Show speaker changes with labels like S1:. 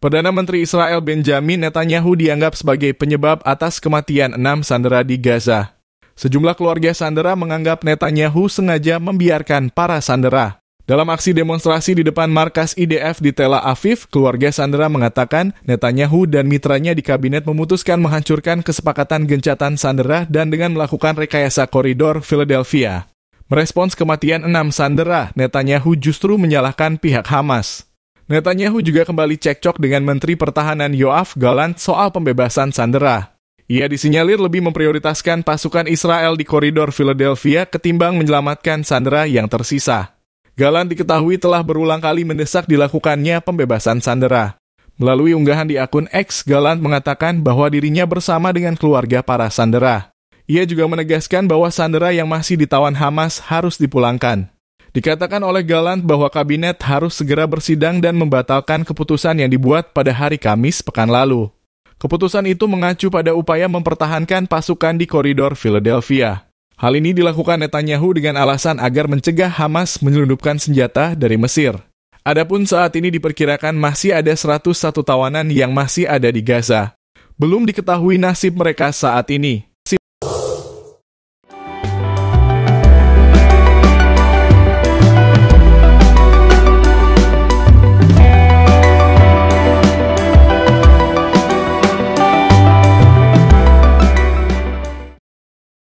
S1: Perdana Menteri Israel Benjamin Netanyahu dianggap sebagai penyebab atas kematian enam sandera di Gaza. Sejumlah keluarga sandera menganggap Netanyahu sengaja membiarkan para sandera. Dalam aksi demonstrasi di depan markas IDF di Tel Aviv, keluarga Sandera mengatakan Netanyahu dan mitranya di kabinet memutuskan menghancurkan kesepakatan gencatan Sandera dan dengan melakukan rekayasa koridor Philadelphia. Merespons kematian enam Sandera, Netanyahu justru menyalahkan pihak Hamas. Netanyahu juga kembali cekcok dengan Menteri Pertahanan Yoav Galant soal pembebasan sandera. Ia disinyalir lebih memprioritaskan pasukan Israel di koridor Philadelphia ketimbang menyelamatkan sandera yang tersisa. Galant diketahui telah berulang kali mendesak dilakukannya pembebasan sandera. Melalui unggahan di akun X, Galant mengatakan bahwa dirinya bersama dengan keluarga para sandera. Ia juga menegaskan bahwa sandera yang masih ditawan Hamas harus dipulangkan. Dikatakan oleh Galant bahwa kabinet harus segera bersidang dan membatalkan keputusan yang dibuat pada hari Kamis pekan lalu. Keputusan itu mengacu pada upaya mempertahankan pasukan di koridor Philadelphia. Hal ini dilakukan Netanyahu dengan alasan agar mencegah Hamas menyelundupkan senjata dari Mesir. Adapun saat ini diperkirakan masih ada 101 tawanan yang masih ada di Gaza. Belum diketahui nasib mereka saat ini.